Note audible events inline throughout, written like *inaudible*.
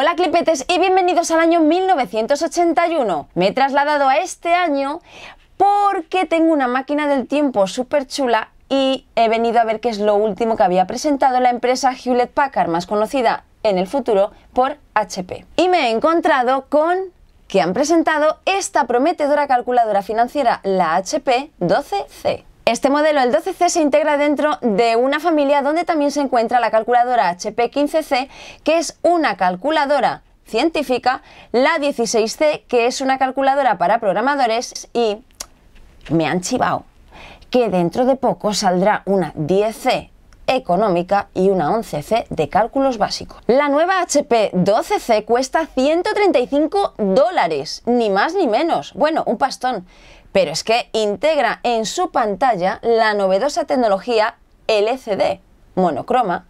Hola clipetes y bienvenidos al año 1981. Me he trasladado a este año porque tengo una máquina del tiempo súper chula y he venido a ver qué es lo último que había presentado la empresa Hewlett Packard, más conocida en el futuro por HP. Y me he encontrado con que han presentado esta prometedora calculadora financiera, la HP 12C. Este modelo, el 12C, se integra dentro de una familia donde también se encuentra la calculadora HP15C, que es una calculadora científica, la 16C, que es una calculadora para programadores, y me han chivado que dentro de poco saldrá una 10C económica y una 11C de cálculos básicos. La nueva HP 12C cuesta 135 dólares, ni más ni menos. Bueno, un pastón pero es que integra en su pantalla la novedosa tecnología LCD monocroma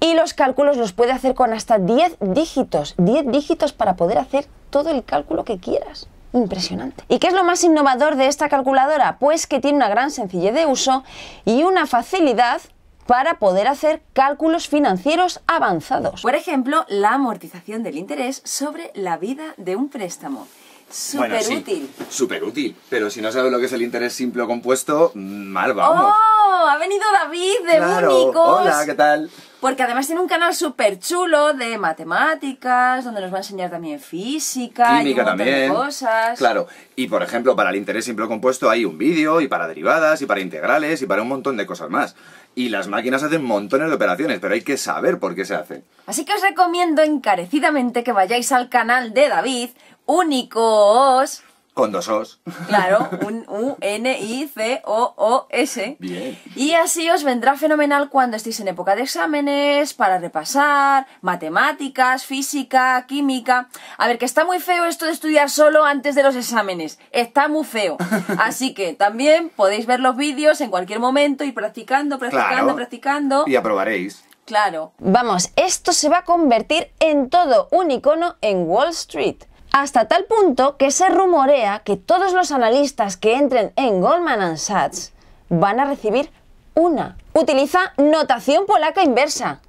y los cálculos los puede hacer con hasta 10 dígitos, 10 dígitos para poder hacer todo el cálculo que quieras. Impresionante. ¿Y qué es lo más innovador de esta calculadora? Pues que tiene una gran sencillez de uso y una facilidad para poder hacer cálculos financieros avanzados. Por ejemplo, la amortización del interés sobre la vida de un préstamo. Súper útil. Súper útil. Pero si no sabes lo que es el interés simple o compuesto, mm, mal ¡Oh! vamos. ¡Oh! Ha venido David de claro. Hola, ¿qué tal? Porque además tiene un canal súper chulo de matemáticas, donde nos va a enseñar también física, y un De cosas. Claro, y por ejemplo, para el interés simple o compuesto hay un vídeo, y para derivadas, y para integrales, y para un montón de cosas más. Y las máquinas hacen montones de operaciones, pero hay que saber por qué se hacen. Así que os recomiendo encarecidamente que vayáis al canal de David, únicos. Con dos O's. Claro, *laughs* un U-N-I-C-O-O-S. Bien. Y así os vendrá fenomenal cuando estéis en época de exámenes, para repasar, matemáticas, física, química. A ver, que está muy feo esto de estudiar solo antes de los exámenes. Está muy feo. *laughs* Así que también podéis ver los vídeos en cualquier momento y practicando, practicando, practicando. Y aprobaréis. Claro. Vamos, esto se va a convertir en todo un icono en Wall Street hasta tal punto que se rumorea que todos los analistas que entren en Goldman Sachs van a recibir una. Utiliza notación polaca inversa.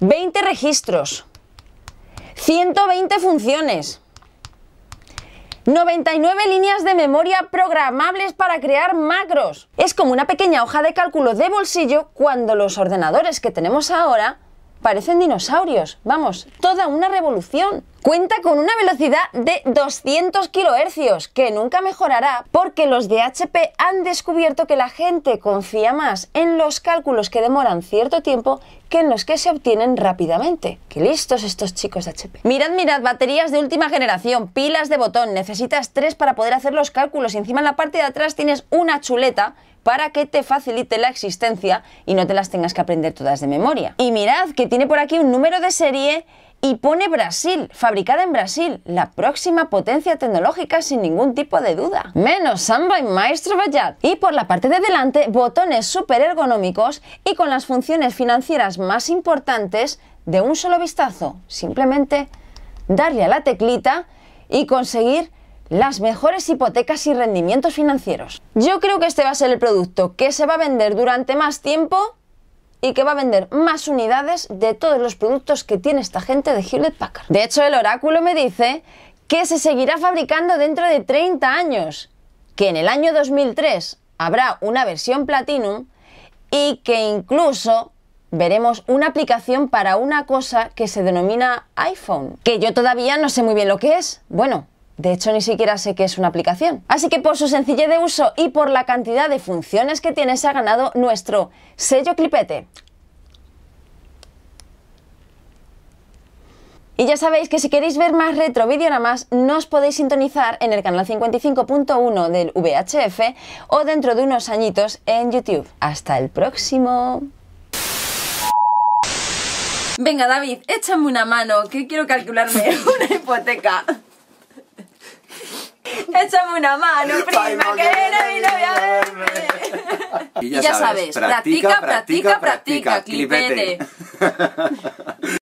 20 registros. 120 funciones. 99 líneas de memoria programables para crear macros. Es como una pequeña hoja de cálculo de bolsillo cuando los ordenadores que tenemos ahora parecen dinosaurios. Vamos, toda una revolución. Cuenta con una velocidad de 200 kilohercios, que nunca mejorará porque los de HP han descubierto que la gente confía más en los cálculos que demoran cierto tiempo que en los que se obtienen rápidamente. ¡Qué listos estos chicos de HP! Mirad, mirad, baterías de última generación, pilas de botón, necesitas tres para poder hacer los cálculos y encima en la parte de atrás tienes una chuleta para que te facilite la existencia y no te las tengas que aprender todas de memoria. Y mirad que tiene por aquí un número de serie y pone Brasil, fabricada en Brasil, la próxima potencia tecnológica sin ningún tipo de duda. Menos samba y maestro Vallad. Y por la parte de delante, botones super ergonómicos y con las funciones financieras más importantes de un solo vistazo. Simplemente darle a la teclita y conseguir las mejores hipotecas y rendimientos financieros. Yo creo que este va a ser el producto que se va a vender durante más tiempo y que va a vender más unidades de todos los productos que tiene esta gente de Hewlett Packard. De hecho, el oráculo me dice que se seguirá fabricando dentro de 30 años, que en el año 2003 habrá una versión Platinum y que incluso veremos una aplicación para una cosa que se denomina iPhone, que yo todavía no sé muy bien lo que es. Bueno, de hecho, ni siquiera sé qué es una aplicación. Así que por su sencillez de uso y por la cantidad de funciones que tiene, se ha ganado nuestro sello clipete. Y ya sabéis que si queréis ver más retro vídeo nada más nos podéis sintonizar en el canal 55.1 del VHF o dentro de unos añitos en YouTube. Hasta el próximo. Venga, David, échame una mano, que quiero calcularme *laughs* una hipoteca. Échame una mano, prima, que viene mi novia a verme. Y ya, sabes, practica, practica, practica, clipete. *laughs*